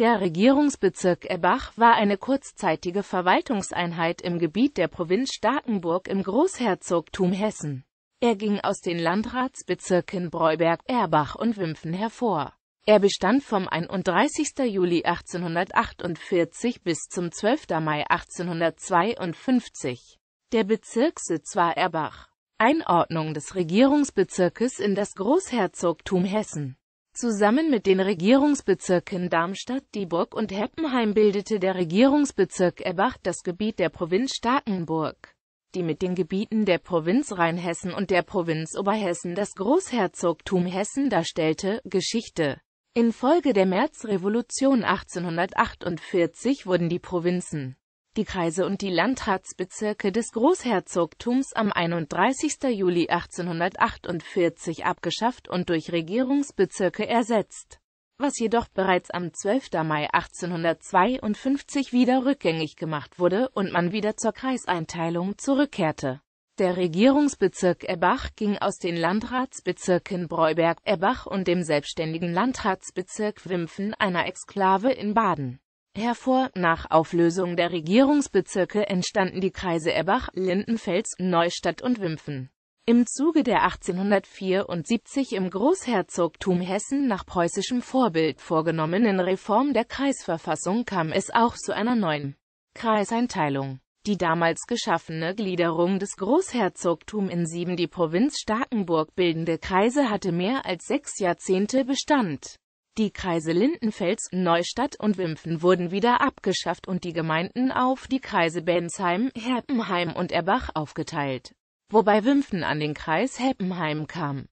Der Regierungsbezirk Erbach war eine kurzzeitige Verwaltungseinheit im Gebiet der Provinz Starkenburg im Großherzogtum Hessen. Er ging aus den Landratsbezirken Breuberg, Erbach und Wimpfen hervor. Er bestand vom 31. Juli 1848 bis zum 12. Mai 1852. Der Bezirkssitz war Erbach. Einordnung des Regierungsbezirkes in das Großherzogtum Hessen Zusammen mit den Regierungsbezirken Darmstadt, Dieburg und Heppenheim bildete der Regierungsbezirk Erbach das Gebiet der Provinz Starkenburg, die mit den Gebieten der Provinz Rheinhessen und der Provinz Oberhessen das Großherzogtum Hessen darstellte. Geschichte Infolge der Märzrevolution 1848 wurden die Provinzen die Kreise und die Landratsbezirke des Großherzogtums am 31. Juli 1848 abgeschafft und durch Regierungsbezirke ersetzt, was jedoch bereits am 12. Mai 1852 wieder rückgängig gemacht wurde und man wieder zur Kreiseinteilung zurückkehrte. Der Regierungsbezirk Erbach ging aus den Landratsbezirken Breuberg, Erbach und dem selbstständigen Landratsbezirk Wimpfen einer Exklave in Baden hervor. Nach Auflösung der Regierungsbezirke entstanden die Kreise Erbach, Lindenfels, Neustadt und Wimpfen. Im Zuge der 1874 im Großherzogtum Hessen nach preußischem Vorbild vorgenommenen Reform der Kreisverfassung kam es auch zu einer neuen Kreiseinteilung. Die damals geschaffene Gliederung des Großherzogtums in sieben die Provinz Starkenburg bildende Kreise hatte mehr als sechs Jahrzehnte Bestand. Die Kreise Lindenfels, Neustadt und Wimpfen wurden wieder abgeschafft und die Gemeinden auf die Kreise Bensheim, Heppenheim und Erbach aufgeteilt, wobei Wimpfen an den Kreis Heppenheim kam